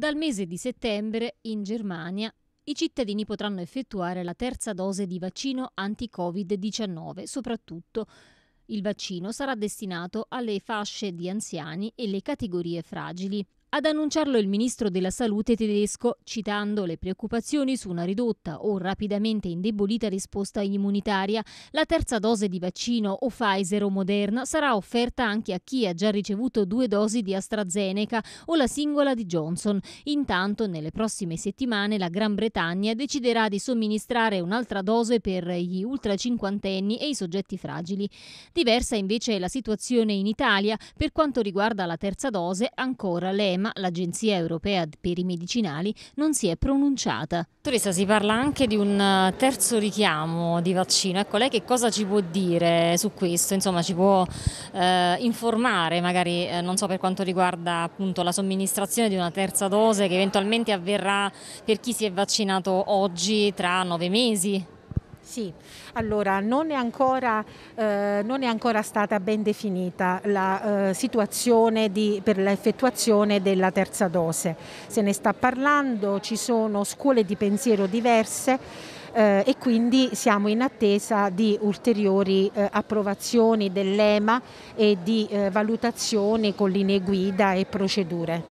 Dal mese di settembre in Germania i cittadini potranno effettuare la terza dose di vaccino anti-Covid-19, soprattutto il vaccino sarà destinato alle fasce di anziani e le categorie fragili. Ad annunciarlo il ministro della salute tedesco, citando le preoccupazioni su una ridotta o rapidamente indebolita risposta immunitaria, la terza dose di vaccino o Pfizer o Moderna sarà offerta anche a chi ha già ricevuto due dosi di AstraZeneca o la singola di Johnson. Intanto, nelle prossime settimane, la Gran Bretagna deciderà di somministrare un'altra dose per gli ultra cinquantenni e i soggetti fragili. Diversa invece è la situazione in Italia. Per quanto riguarda la terza dose, ancora l'EMA tema l'Agenzia europea per i medicinali non si è pronunciata. Dottoressa, si parla anche di un eh, terzo richiamo di vaccino. Ecco, lei che cosa ci può dire su questo? Insomma, ci può eh, informare, magari, eh, non so, per quanto riguarda appunto la somministrazione di una terza dose che eventualmente avverrà per chi si è vaccinato oggi tra nove mesi? Sì, allora non è ancora, eh, non è ancora stata ben definita la eh, situazione di, per l'effettuazione della terza dose. Se ne sta parlando, ci sono scuole di pensiero diverse. Eh, e quindi siamo in attesa di ulteriori eh, approvazioni dell'EMA e di eh, valutazioni con linee guida e procedure.